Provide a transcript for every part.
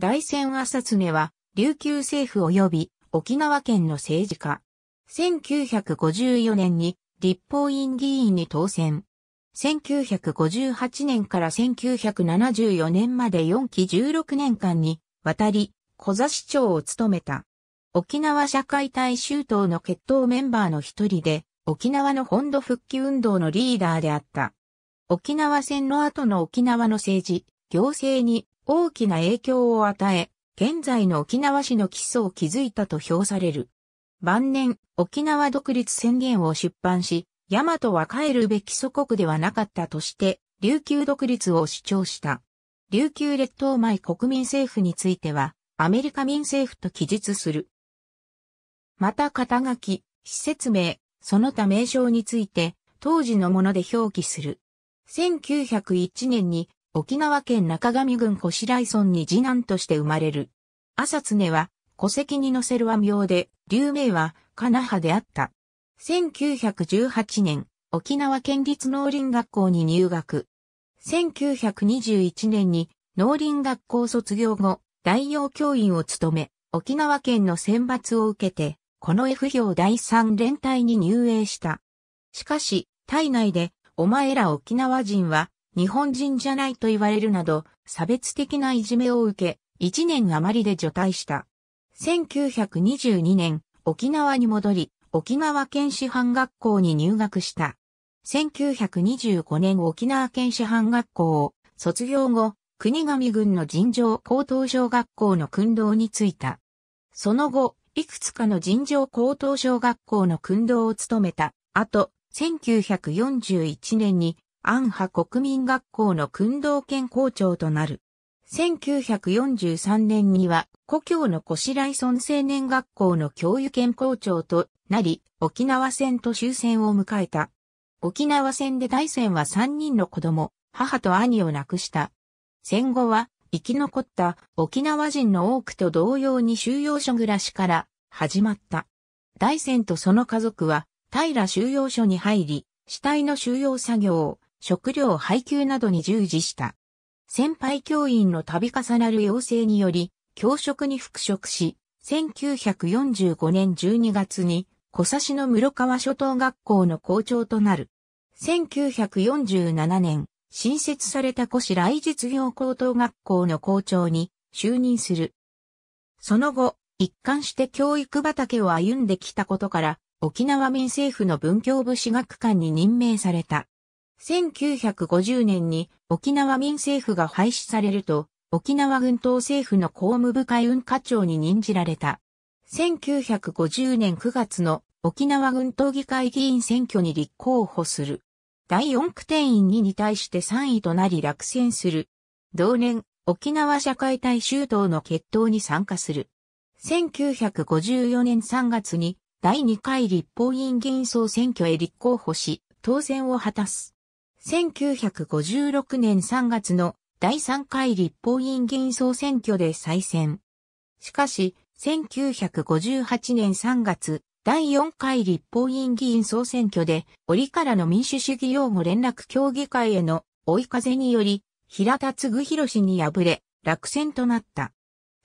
大仙朝常は、琉球政府及び沖縄県の政治家。1954年に立法院議員に当選。1958年から1974年まで4期16年間に渡り小座市長を務めた。沖縄社会大衆党の決闘メンバーの一人で沖縄の本土復帰運動のリーダーであった。沖縄戦の後の沖縄の政治、行政に大きな影響を与え、現在の沖縄市の基礎を築いたと評される。晩年、沖縄独立宣言を出版し、大和は帰るべき祖国ではなかったとして、琉球独立を主張した。琉球列島前国民政府については、アメリカ民政府と記述する。また肩書き、施設名、その他名称について、当時のもので表記する。1901年に沖縄県中上郡星来村に次男として生まれる。朝常は戸籍に載せる和名で、流名はカナハであった。1918年、沖縄県立農林学校に入学。1921年に農林学校卒業後、代用教員を務め、沖縄県の選抜を受けて、この F 表第3連隊に入営した。しかし、体内で、お前ら沖縄人は日本人じゃないと言われるなど、差別的ないじめを受け、一年余りで除隊した。1922年、沖縄に戻り、沖縄県師範学校に入学した。1925年沖縄県師範学校を卒業後、国神郡の尋常高等小学校の訓導に就いた。その後、いくつかの尋常高等小学校の訓導を務めた。と、1941年に安波国民学校の訓導兼校長となる。1943年には、故郷の小白井村青年学校の教諭兼校長となり、沖縄戦と終戦を迎えた。沖縄戦で大戦は3人の子供、母と兄を亡くした。戦後は、生き残った沖縄人の多くと同様に収容所暮らしから始まった。大戦とその家族は、平収容所に入り、死体の収容作業、を食料配給などに従事した。先輩教員の度重なる要請により、教職に復職し、1945年12月に、小指しの室川初等学校の校長となる。1947年、新設された古市来実業高等学校の校長に就任する。その後、一貫して教育畑を歩んできたことから、沖縄民政府の文教部私学館に任命された。1950年に沖縄民政府が廃止されると、沖縄軍党政府の公務部会運課長に任じられた。1950年9月の沖縄軍党議会議員選挙に立候補する。第4区定員2に対して3位となり落選する。同年、沖縄社会大衆党の決闘に参加する。1954年3月に第2回立法院議員総選挙へ立候補し、当選を果たす。1956年3月の第3回立法院議員総選挙で再選。しかし、1958年3月、第4回立法院議員総選挙で、折からの民主主義擁護連絡協議会への追い風により、平田嗣氏に敗れ、落選となった。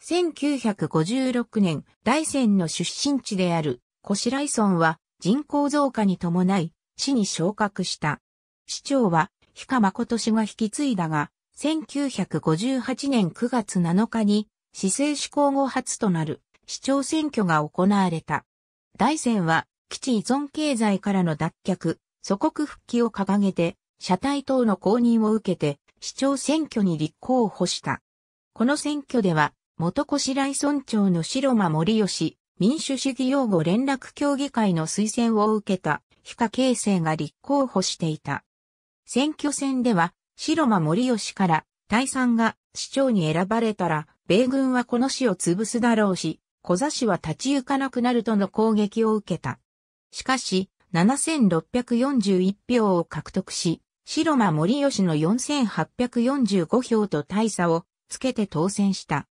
1956年、大戦の出身地である、小白村は人口増加に伴い、市に昇格した。市長は、日賀誠氏が引き継いだが、1958年9月7日に、市政施行後初となる市長選挙が行われた。大戦は、基地依存経済からの脱却、祖国復帰を掲げて、社体等の公認を受けて、市長選挙に立候補した。この選挙では、元越来村長の白間森吉、民主主義擁護連絡協議会の推薦を受けた、非課形成が立候補していた。選挙戦では、白間森吉から、大賛が市長に選ばれたら、米軍はこの市を潰すだろうし、小座市は立ち行かなくなるとの攻撃を受けた。しかし、7641票を獲得し、白間森吉の4845票と大差をつけて当選した。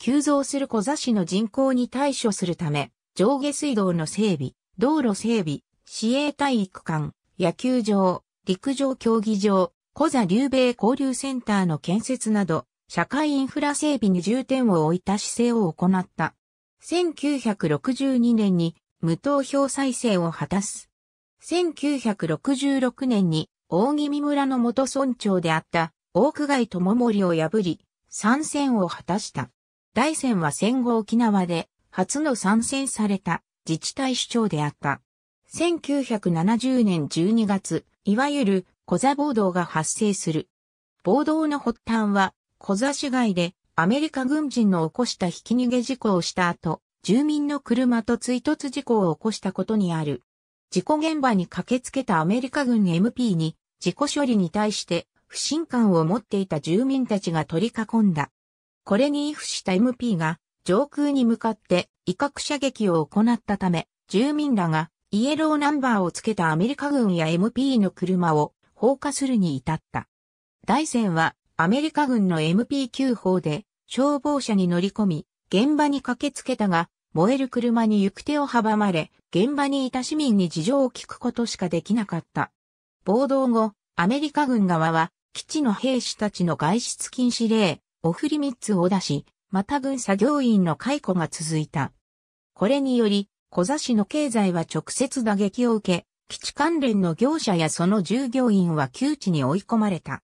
急増する小座市の人口に対処するため、上下水道の整備、道路整備、市営体育館、野球場、陸上競技場、小座流米交流センターの建設など、社会インフラ整備に重点を置いた姿勢を行った。1962年に無投票再生を果たす。1966年に大宜味村の元村長であった大久外智森を破り、参戦を果たした。大戦は戦後沖縄で初の参戦された自治体首長であった。1970年12月、いわゆる小座暴動が発生する。暴動の発端は、小座市街でアメリカ軍人の起こした引き逃げ事故をした後、住民の車と追突事故を起こしたことにある。事故現場に駆けつけたアメリカ軍 MP に、事故処理に対して不信感を持っていた住民たちが取り囲んだ。これに依附した MP が上空に向かって威嚇射撃を行ったため、住民らがイエローナンバーをつけたアメリカ軍や MP の車を放火するに至った。大戦はアメリカ軍の MP9 砲で消防車に乗り込み、現場に駆けつけたが、燃える車に行く手を阻まれ、現場にいた市民に事情を聞くことしかできなかった。暴動後、アメリカ軍側は、基地の兵士たちの外出禁止令、オフリミッツを出し、また軍作業員の解雇が続いた。これにより、小座市の経済は直接打撃を受け、基地関連の業者やその従業員は窮地に追い込まれた。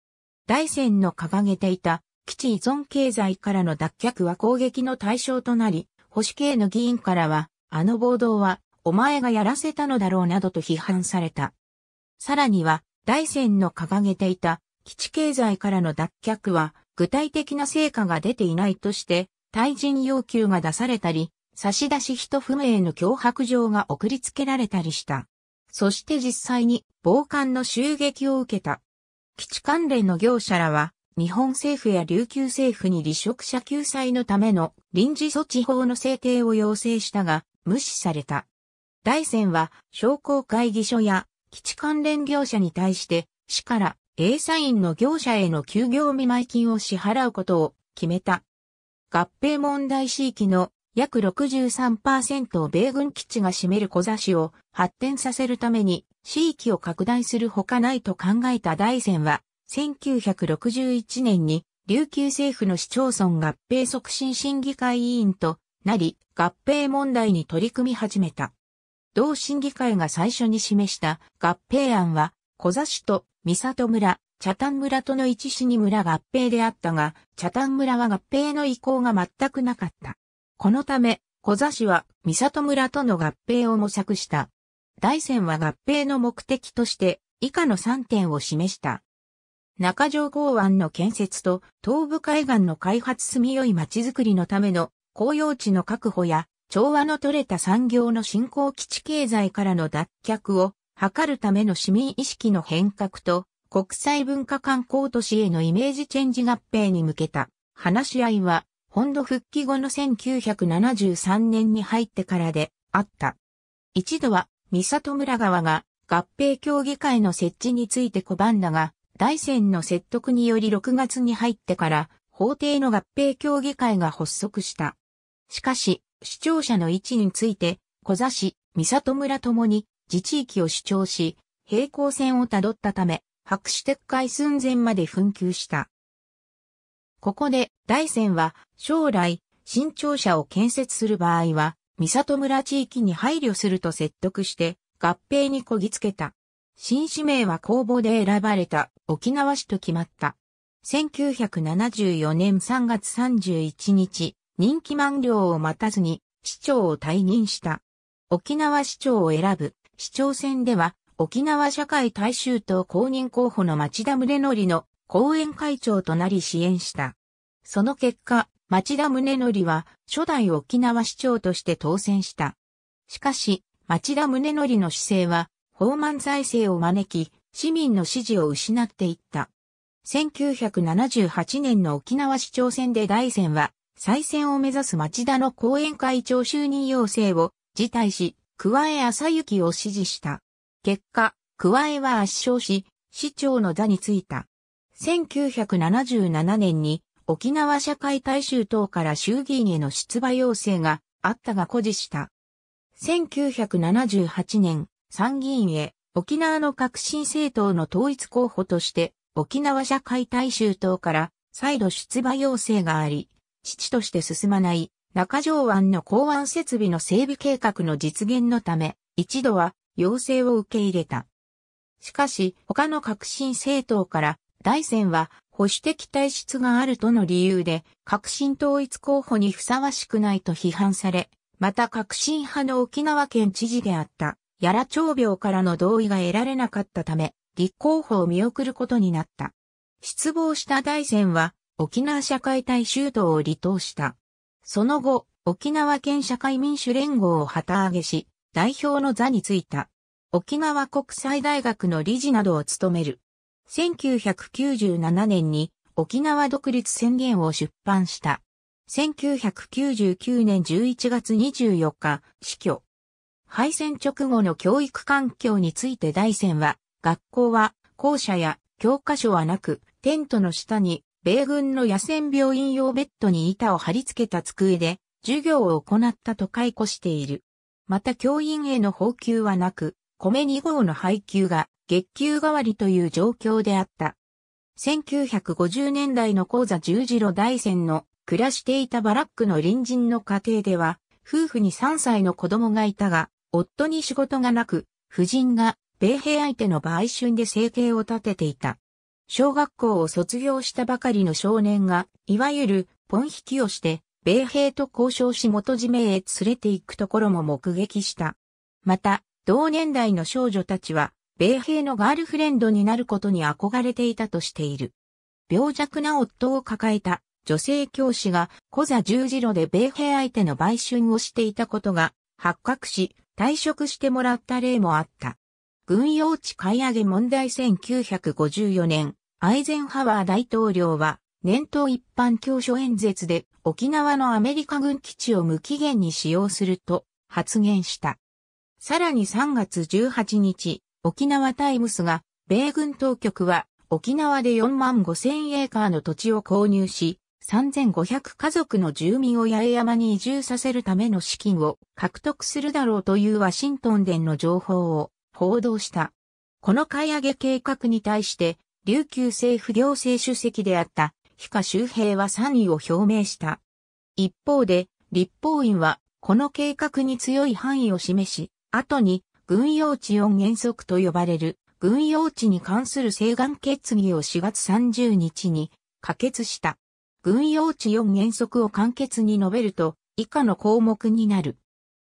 大山の掲げていた基地依存経済からの脱却は攻撃の対象となり、保守系の議員からは、あの暴動はお前がやらせたのだろうなどと批判された。さらには、大山の掲げていた基地経済からの脱却は具体的な成果が出ていないとして、退陣要求が出されたり、差出人不明の脅迫状が送りつけられたりした。そして実際に暴漢の襲撃を受けた。基地関連の業者らは、日本政府や琉球政府に離職者救済のための臨時措置法の制定を要請したが、無視された。大戦は商工会議所や基地関連業者に対して、市から A サインの業者への休業見舞金を支払うことを決めた。合併問題地域の約63%を米軍基地が占める小座市を発展させるために地域を拡大するほかないと考えた大山は、1961年に琉球政府の市町村合併促進審議会委員となり、合併問題に取り組み始めた。同審議会が最初に示した合併案は、小座市と三里村、茶谷村との一市に村合併であったが、茶谷村は合併の意向が全くなかった。このため、小座市は三里村との合併を模索した。大山は合併の目的として以下の3点を示した。中条港湾の建設と東部海岸の開発住みよい町づくりのための公用地の確保や調和の取れた産業の振興基地経済からの脱却を図るための市民意識の変革と国際文化観光都市へのイメージチェンジ合併に向けた話し合いは本土復帰後の1973年に入ってからであった。一度は、三里村側が合併協議会の設置について拒んだが、大戦の説得により6月に入ってから、法廷の合併協議会が発足した。しかし、視聴者の位置について、小座市、三里村ともに自治域を主張し、平行線をたどったため、白紙撤回寸前まで紛糾した。ここで、大山は、将来、新庁舎を建設する場合は、三里村地域に配慮すると説得して、合併にこぎつけた。新市名は公募で選ばれた沖縄市と決まった。1974年3月31日、任期満了を待たずに市長を退任した。沖縄市長を選ぶ市長選では沖縄社会大衆党公認候補の町田宗則の後援会長となり支援した。その結果、町田宗則は初代沖縄市長として当選した。しかし、町田宗則の姿勢は、法満財政を招き、市民の支持を失っていった。1978年の沖縄市長選で大戦は、再選を目指す町田の後援会長就任要請を辞退し、桑江朝行を支持した。結果、桑江は圧勝し、市長の座に就いた。1977年に沖縄社会大衆党から衆議院への出馬要請があったが誇示した。1978年、参議院へ沖縄の革新政党の統一候補として沖縄社会大衆党から再度出馬要請があり、父として進まない中条湾の港湾設備の整備計画の実現のため、一度は要請を受け入れた。しかし、他の革新政党から、大戦は保守的体質があるとの理由で、革新統一候補にふさわしくないと批判され、また革新派の沖縄県知事であった、やら長病からの同意が得られなかったため、立候補を見送ることになった。失望した大善は、沖縄社会大衆党を離党した。その後、沖縄県社会民主連合を旗揚げし、代表の座に就いた。沖縄国際大学の理事などを務める。1997年に沖縄独立宣言を出版した。1999年11月24日、死去。敗戦直後の教育環境について大戦は、学校は校舎や教科書はなく、テントの下に米軍の野戦病院用ベッドに板を貼り付けた机で授業を行ったと解雇している。また教員への報給はなく、米2号の配給が月給代わりという状況であった。1950年代の講座十字路大戦の暮らしていたバラックの隣人の家庭では、夫婦に3歳の子供がいたが、夫に仕事がなく、夫人が米兵相手の売春で生計を立てていた。小学校を卒業したばかりの少年が、いわゆるポン引きをして、米兵と交渉し元締めへ連れて行くところも目撃した。また、同年代の少女たちは、米兵のガールフレンドになることに憧れていたとしている。病弱な夫を抱えた女性教師が小座十字路で米兵相手の売春をしていたことが発覚し退職してもらった例もあった。軍用地買い上げ問題1954年、アイゼンハワー大統領は年頭一般教書演説で沖縄のアメリカ軍基地を無期限に使用すると発言した。さらに3月18日、沖縄タイムスが、米軍当局は沖縄で4万5千エーカーの土地を購入し、3500家族の住民を八重山に移住させるための資金を獲得するだろうというワシントンでの情報を報道した。この買い上げ計画に対して、琉球政府行政主席であった、非下周平は賛意を表明した。一方で、立法院は、この計画に強い範囲を示し、後に軍用地4原則と呼ばれる、軍用地に関する請願決議を4月30日に可決した。軍用地4原則を簡潔に述べると、以下の項目になる。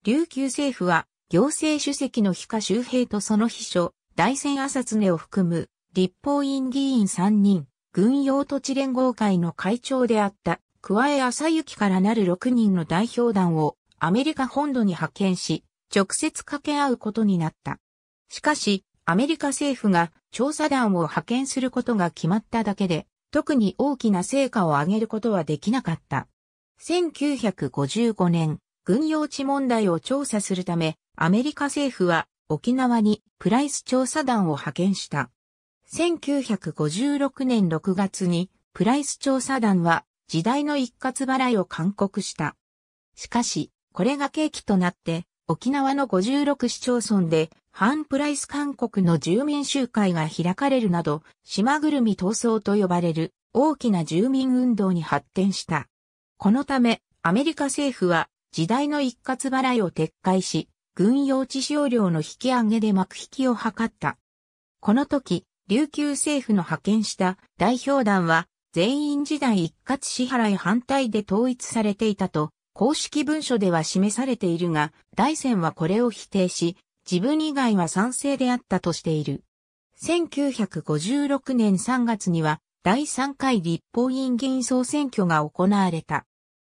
琉球政府は、行政主席の非下周平とその秘書、大仙朝常を含む、立法院議員3人、軍用土地連合会の会長であった、加え朝行からなる6人の代表団をアメリカ本土に派遣し、直接掛け合うことになった。しかし、アメリカ政府が調査団を派遣することが決まっただけで、特に大きな成果を上げることはできなかった。1955年、軍用地問題を調査するため、アメリカ政府は沖縄にプライス調査団を派遣した。1956年6月にプライス調査団は時代の一括払いを勧告した。しかし、これが契機となって沖縄の56市町村で、ハンプライス韓国の住民集会が開かれるなど、島ぐるみ闘争と呼ばれる大きな住民運動に発展した。このため、アメリカ政府は時代の一括払いを撤回し、軍用地使用料の引き上げで幕引きを図った。この時、琉球政府の派遣した代表団は、全員時代一括支払い反対で統一されていたと公式文書では示されているが、大戦はこれを否定し、自分以外は賛成であったとしている。1956年3月には、第3回立法院議員総選挙が行われた。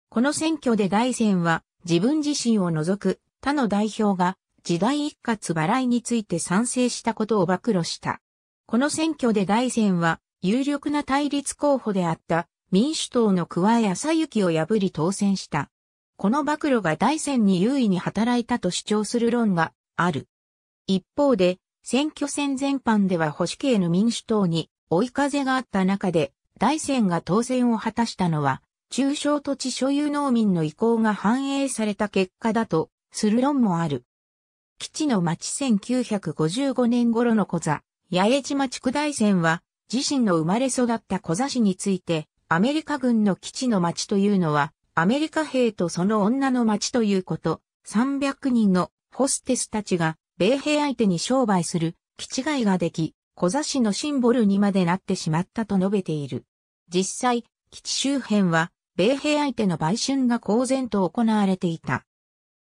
この選挙で大戦は、自分自身を除く他の代表が、時代一括払いについて賛成したことを暴露した。この選挙で大戦は、有力な対立候補であった民主党の桑谷朝きを破り当選した。この暴露が大戦に優位に働いたと主張する論がある。一方で、選挙戦全般では保守系の民主党に追い風があった中で、大戦が当選を果たしたのは、中小土地所有農民の意向が反映された結果だとする論もある。基地の町1955年頃の小座、八重島地区大戦は、自身の生まれ育った小座市について、アメリカ軍の基地の町というのは、アメリカ兵とその女の町ということ、300人のホステスたちが、米兵相手に商売する、気違いができ、小座市のシンボルにまでなってしまったと述べている。実際、基地周辺は、米兵相手の売春が公然と行われていた。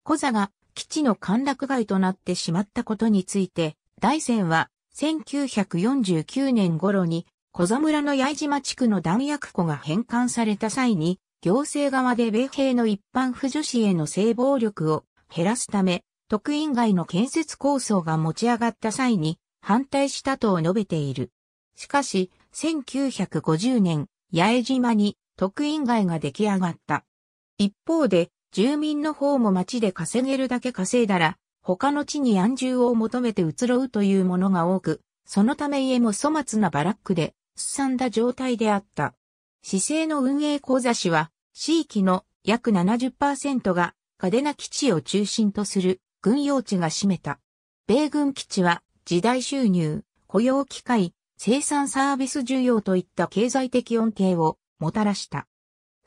小座が基地の陥落街となってしまったことについて、大戦は1949年頃に小座村の八重島地区の弾薬庫が返還された際に行政側で米兵の一般婦女子への性暴力を減らすため、特院外の建設構想が持ち上がった際に反対したと述べている。しかし、1950年、八重島に特院外が出来上がった。一方で、住民の方も町で稼げるだけ稼いだら、他の地に安住を求めて移ろうというものが多く、そのため家も粗末なバラックで、すさんだ状態であった。市政の運営講座市は、地域の約70%が嘉手納基地を中心とする軍用地が占めた。米軍基地は時代収入、雇用機会、生産サービス需要といった経済的恩恵をもたらした。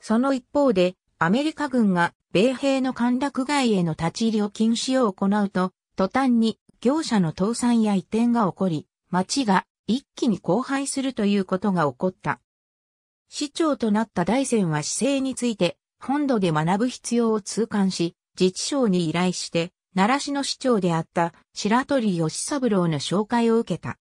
その一方で、アメリカ軍が米兵の陥落外への立ち入りを禁止を行うと、途端に業者の倒産や移転が起こり、町が一気に荒廃するということが起こった。市長となった大仙は市政について、本土で学ぶ必要を痛感し、自治省に依頼して、奈良市の市長であった白鳥義三郎の紹介を受けた。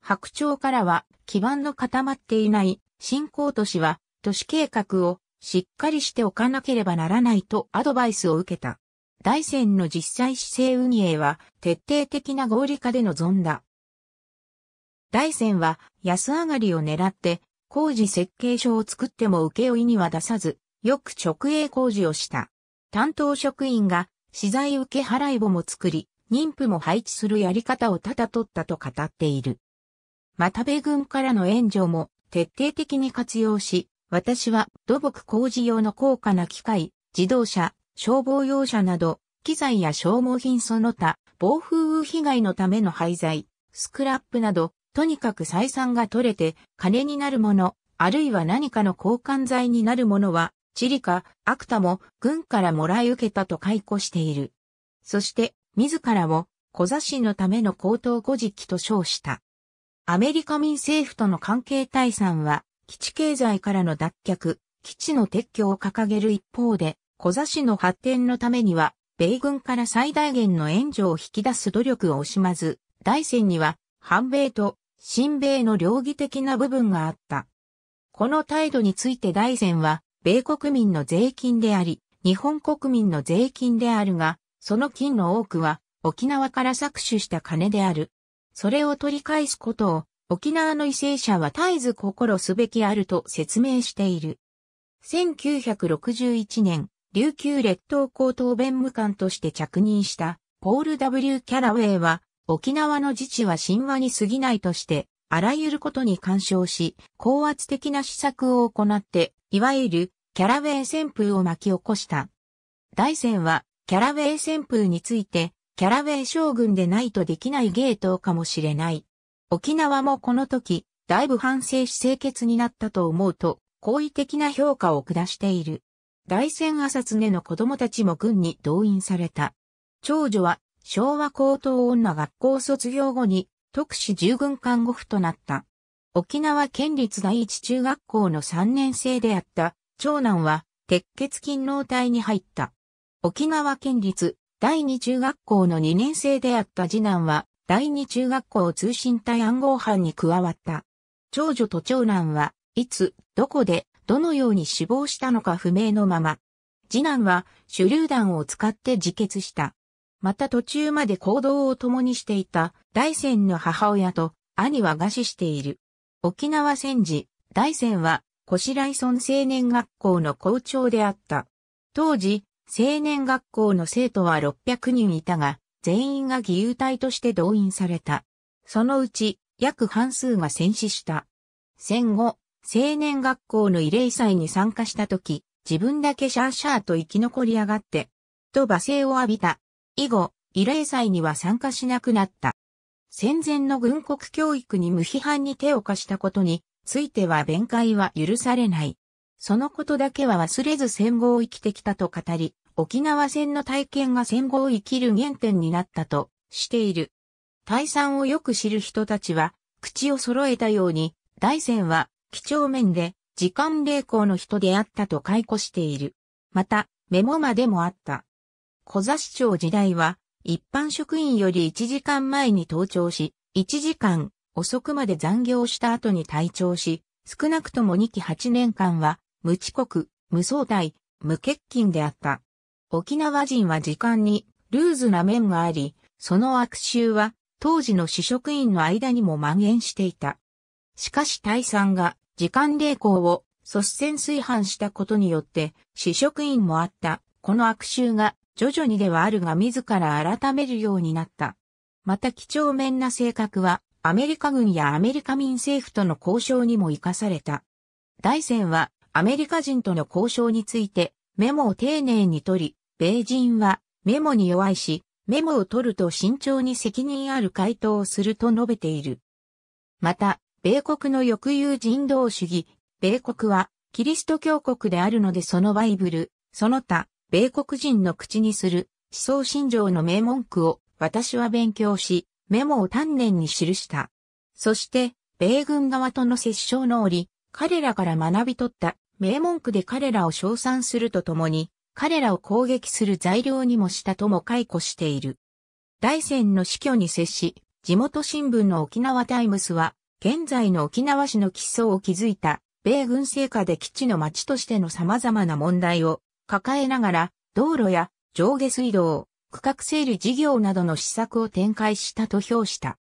白鳥からは基盤の固まっていない新興都市は都市計画をしっかりしておかなければならないとアドバイスを受けた。大仙の実際市政運営は徹底的な合理化で臨んだ。大仙は安上がりを狙って工事設計書を作っても請負には出さず、よく直営工事をした。担当職員が資材受払い簿も作り、妊婦も配置するやり方をただ取ったと語っている。又部軍からの援助も徹底的に活用し、私は土木工事用の高価な機械、自動車、消防用車など、機材や消耗品その他、暴風雨被害のための廃材、スクラップなど、とにかく採算が取れて、金になるもの、あるいは何かの交換剤になるものは、地理か、アクタも軍からもらい受けたと解雇している。そして、自らを小座市のための高等古事記と称した。アメリカ民政府との関係対算は、基地経済からの脱却、基地の撤去を掲げる一方で、小座市の発展のためには、米軍から最大限の援助を引き出す努力を惜しまず、大戦には、反米と新米の領義的な部分があった。この態度について大前は、米国民の税金であり、日本国民の税金であるが、その金の多くは沖縄から搾取した金である。それを取り返すことを沖縄の為政者は絶えず心すべきあると説明している。1961年、琉球列島高等弁務官として着任したポール W. キャラウェイは沖縄の自治は神話に過ぎないとして、あらゆることに干渉し、高圧的な施策を行って、いわゆるキャラウェイ旋風を巻き起こした。大戦は、キャラウェイ旋風について、キャラウェイ将軍でないとできないゲートかもしれない。沖縄もこの時、だいぶ反省し清潔になったと思うと、好意的な評価を下している。大戦朝常の子供たちも軍に動員された。長女は昭和高等女学校卒業後に特使従軍看護婦となった。沖縄県立第一中学校の3年生であった長男は鉄血勤労隊に入った。沖縄県立第二中学校の2年生であった次男は第二中学校通信隊暗号班に加わった。長女と長男はいつ、どこで、どのように死亡したのか不明のまま。次男は手榴弾を使って自決した。また途中まで行動を共にしていた大仙の母親と兄は餓死している。沖縄戦時、大仙は、小白村青年学校の校長であった。当時、青年学校の生徒は600人いたが、全員が義勇隊として動員された。そのうち、約半数が戦死した。戦後、青年学校の慰霊祭に参加した時、自分だけシャーシャーと生き残り上がって、と罵声を浴びた。以後、慰霊祭には参加しなくなった。戦前の軍国教育に無批判に手を貸したことについては弁解は許されない。そのことだけは忘れず戦後を生きてきたと語り、沖縄戦の体験が戦後を生きる原点になったとしている。大産をよく知る人たちは、口を揃えたように、大戦は、貴重面で、時間霊行の人であったと解雇している。また、メモまでもあった。小座市長時代は、一般職員より1時間前に登庁し、1時間遅くまで残業した後に退庁し、少なくとも2期8年間は、無遅刻、無相対、無欠勤であった。沖縄人は時間にルーズな面があり、その悪臭は当時の市職員の間にも蔓延していた。しかし大さんが時間励行を率先炊飯したことによって、市職員もあった、この悪臭が徐々にではあるが自ら改めるようになった。また貴重面な性格は、アメリカ軍やアメリカ民政府との交渉にも活かされた。大戦は、アメリカ人との交渉について、メモを丁寧に取り、米人は、メモに弱いし、メモを取ると慎重に責任ある回答をすると述べている。また、米国の抑揚人道主義、米国は、キリスト教国であるのでそのバイブル、その他、米国人の口にする思想信条の名文句を私は勉強し、メモを丹念に記した。そして、米軍側との折衝の折、彼らから学び取った名文句で彼らを称賛するとともに、彼らを攻撃する材料にもしたとも解雇している。大戦の死去に接し、地元新聞の沖縄タイムスは、現在の沖縄市の基礎を築いた、米軍成果で基地の町としての様々な問題を抱えながら、道路や上下水道、区画整理事業などの施策を展開したと評した。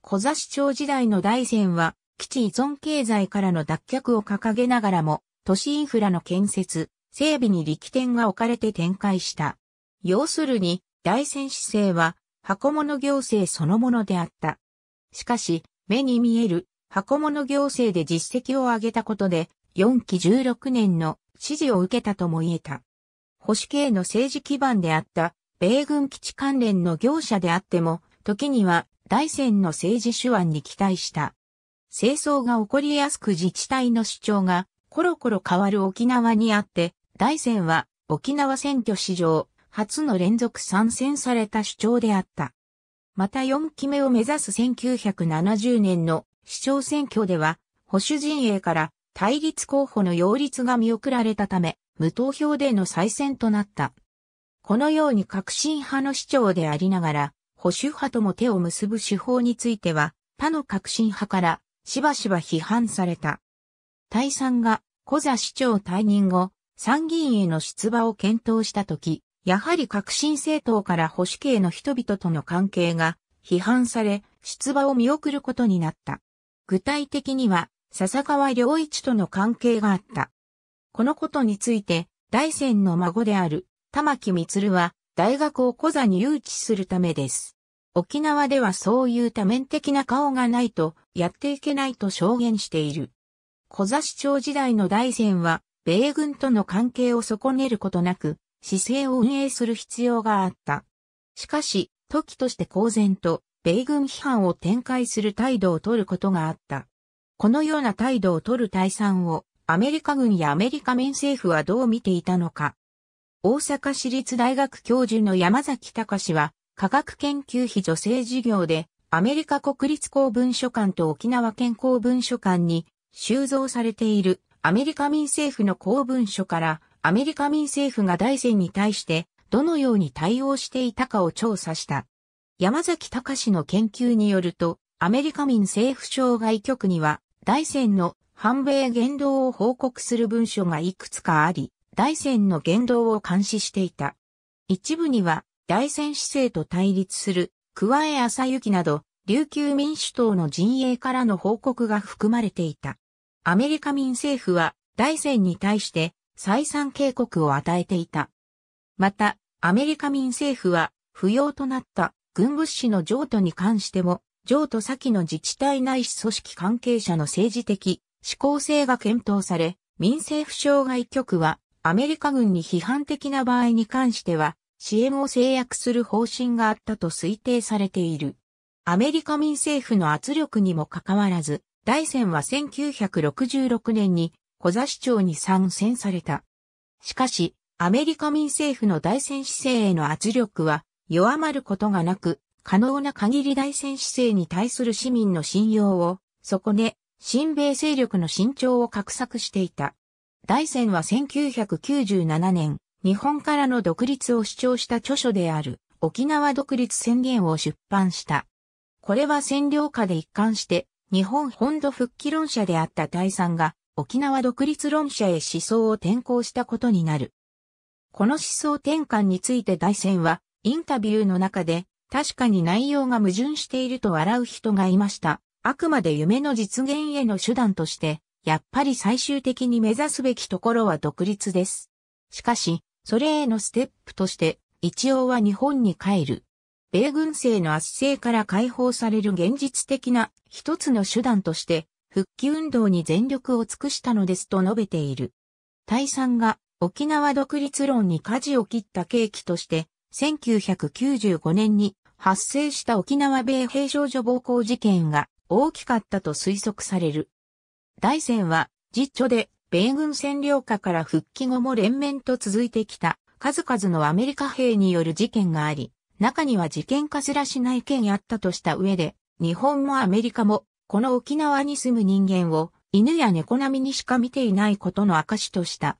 小座市長時代の大戦は、基地依存経済からの脱却を掲げながらも、都市インフラの建設、整備に力点が置かれて展開した。要するに、大戦市政は、箱物行政そのものであった。しかし、目に見える箱物行政で実績を上げたことで、4期16年の支持を受けたとも言えた。保守系の政治基盤であった米軍基地関連の業者であっても、時には大戦の政治手腕に期待した。清掃が起こりやすく自治体の主張がコロコロ変わる沖縄にあって、大戦は沖縄選挙史上初の連続参戦された主張であった。また4期目を目指す1970年の市長選挙では、保守陣営から対立候補の擁立が見送られたため、無投票での再選となった。このように革新派の市長でありながら、保守派とも手を結ぶ手法については、他の革新派からしばしば批判された。大三が小座市長退任後、参議院への出馬を検討したとき、やはり革新政党から保守系の人々との関係が批判され、出馬を見送ることになった。具体的には、笹川良一との関係があった。このことについて、大仙の孫である玉木光は、大学を小座に誘致するためです。沖縄ではそういう多面的な顔がないと、やっていけないと証言している。小座市長時代の大仙は、米軍との関係を損ねることなく、市政を運営する必要があった。しかし、時として公然と、米軍批判を展開する態度を取ることがあった。このような態度を取る退散をアメリカ軍やアメリカ面政府はどう見ていたのか。大阪市立大学教授の山崎隆は、科学研究費助成事業で、アメリカ国立公文書館と沖縄県公文書館に収蔵されているアメリカ民政府の公文書からアメリカ民政府が大戦に対してどのように対応していたかを調査した。山崎隆の研究によると、アメリカ民政府障害局には大戦の反米言動を報告する文書がいくつかあり、大戦の言動を監視していた。一部には、大戦姿勢と対立する、桑江朝行など、琉球民主党の陣営からの報告が含まれていた。アメリカ民政府は、大戦に対して、再三警告を与えていた。また、アメリカ民政府は、不要となった軍物資の譲渡に関しても、上と先の自治体内し組織関係者の政治的、指向性が検討され、民政府障害局は、アメリカ軍に批判的な場合に関しては、支援を制約する方針があったと推定されている。アメリカ民政府の圧力にもかかわらず、大戦は1966年に小座市長に参戦された。しかし、アメリカ民政府の大戦姿勢への圧力は弱まることがなく、可能な限り大戦姿勢に対する市民の信用を、そこで、新米勢力の伸長を画策していた。大戦は1997年、日本からの独立を主張した著書である沖縄独立宣言を出版した。これは占領下で一貫して日本本土復帰論者であった大さが沖縄独立論者へ思想を転向したことになる。この思想転換について大戦はインタビューの中で確かに内容が矛盾していると笑う人がいました。あくまで夢の実現への手段として、やっぱり最終的に目指すべきところは独立です。しかし、それへのステップとして、一応は日本に帰る。米軍政の圧政から解放される現実的な一つの手段として、復帰運動に全力を尽くしたのですと述べている。大散が沖縄独立論に舵を切った契機として、1995年に発生した沖縄米兵少女暴行事件が大きかったと推測される。大戦は、実著で、米軍占領下から復帰後も連綿と続いてきた、数々のアメリカ兵による事件があり、中には事件化すらしない件あったとした上で、日本もアメリカも、この沖縄に住む人間を、犬や猫並みにしか見ていないことの証とした。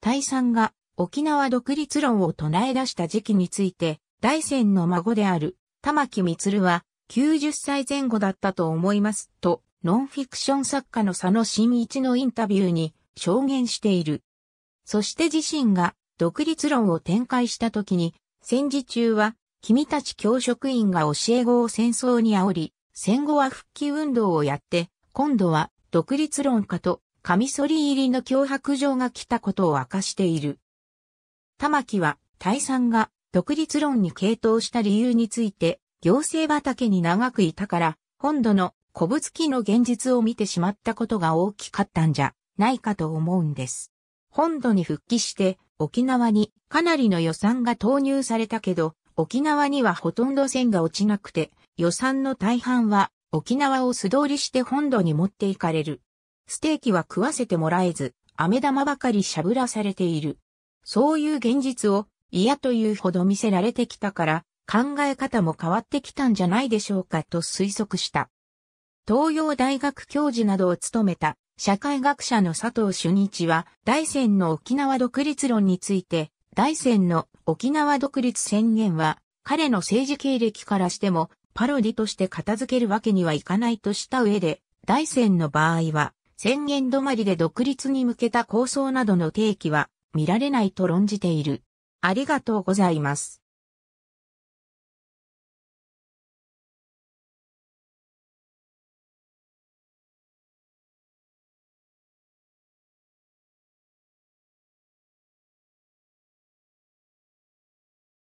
大さが沖縄独立論を唱え出した時期について、大仙の孫である玉木光は90歳前後だったと思いますと、ノンフィクション作家の佐野真一のインタビューに証言している。そして自身が独立論を展開した時に、戦時中は君たち教職員が教え子を戦争に煽り、戦後は復帰運動をやって、今度は独立論家とカミソリ入りの脅迫状が来たことを明かしている。玉木は、退散が独立論に傾倒した理由について、行政畑に長くいたから、本土の古物記の現実を見てしまったことが大きかったんじゃないかと思うんです。本土に復帰して沖縄にかなりの予算が投入されたけど、沖縄にはほとんど線が落ちなくて、予算の大半は沖縄を素通りして本土に持っていかれる。ステーキは食わせてもらえず、飴玉ばかりしゃぶらされている。そういう現実を嫌というほど見せられてきたから、考え方も変わってきたんじゃないでしょうかと推測した。東洋大学教授などを務めた社会学者の佐藤俊一は、大戦の沖縄独立論について、大戦の沖縄独立宣言は、彼の政治経歴からしても、パロディとして片付けるわけにはいかないとした上で、大戦の場合は、宣言止まりで独立に向けた構想などの提起は見られないと論じている。ありがとうございます。